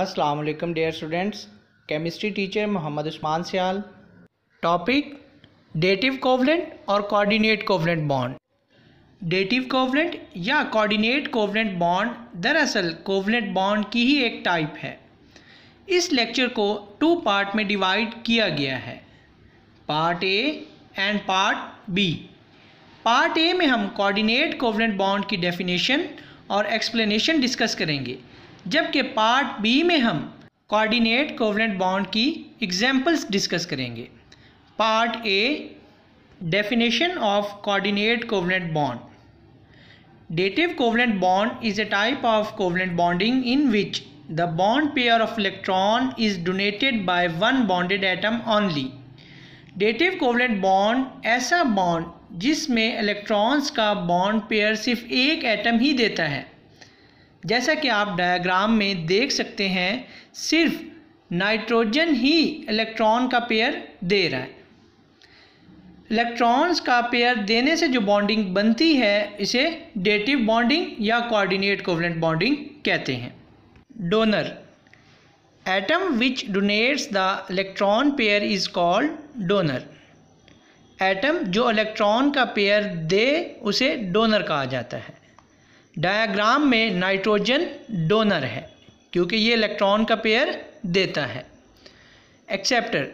अस्सलाम dear students chemistry teacher Mohammad Usman Sial topic dative covalent और coordinate covalent bond dative covalent या coordinate covalent bond दरअसल covalent bond की ही एक टाइप है इस लेक्चर को टू पार्ट में डिवाइड किया गया है part A and part B part A में हम कोऑर्डिनेट कोवलेंट बॉन्ड की डेफिनेशन और एक्सप्लेनेशन डिस्कस करेंगे जबकि पार्ट बी में हम कोऑर्डिनेट कोवलेंट बॉन्ड की एग्जांपल्स डिस्कस करेंगे part A definition of coordinate covalent bond dative covalent bond is a type of covalent bonding in which the bond pair of electron is donated by one bonded atom only dative covalent bond ऐसा bond जिसमें electrons का bond pair सिर्फ एक atom ही देता है जैसा कि आप डायग्राम में देख सकते हैं सिर्फ नाइट्रोजन ही इलेक्ट्रॉन का पेयर दे रहा है इलेक्ट्रॉन्स का पेयर देने से जो बॉन्डिंग बनती है इसे डेटिव बॉन्डिंग या कोऑर्डिनेट कोवलेंट बॉन्डिंग कहते हैं donor atom which donates the electron pair is called donor atom जो इलेक्ट्रॉन का पेयर दे उसे डोनर कहा जाता है डायग्राम में नाइट्रोजन डोनर है क्योंकि ये इलेक्ट्रॉन का पेयर देता है acceptor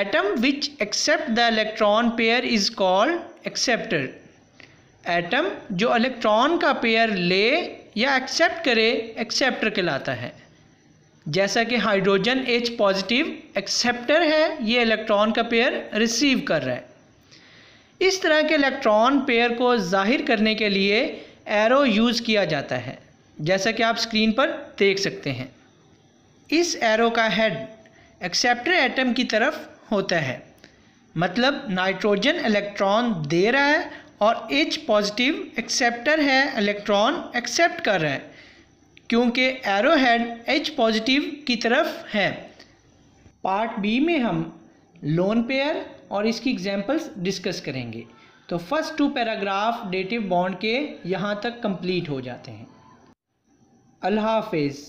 atom which accept the electron pair is called acceptor atom जो इलेक्ट्रॉन का पेयर ले या एक्सेप्ट करे एक्सेप्टर कहलाता है जैसा कि हाइड्रोजन एच पॉजिटिव एक्सेप्टर है ये इलेक्ट्रॉन का पेयर रिसीव कर रहा है इस तरह के इलेक्ट्रॉन पेयर को जाहिर करने के लिए एरो यूज़ किया जाता है जैसा कि आप स्क्रीन पर देख सकते हैं इस एरो का हेड एक्सेप्टर एटम की तरफ होता है मतलब नाइट्रोजन इलेक्ट्रॉन दे रहा है और एच पॉजिटिव एक्सेप्टर है इलेक्ट्रॉन एक्सेप्ट कर रहा है क्योंकि एरो हेड एच पॉजिटिव की तरफ है पार्ट बी में हम लोन पेयर और इसकी एग्जाम्पल्स डिस्कस करेंगे तो first two paragraph dative bond के यहाँ तक कंप्लीट हो जाते हैं अल्लाह हाफिज़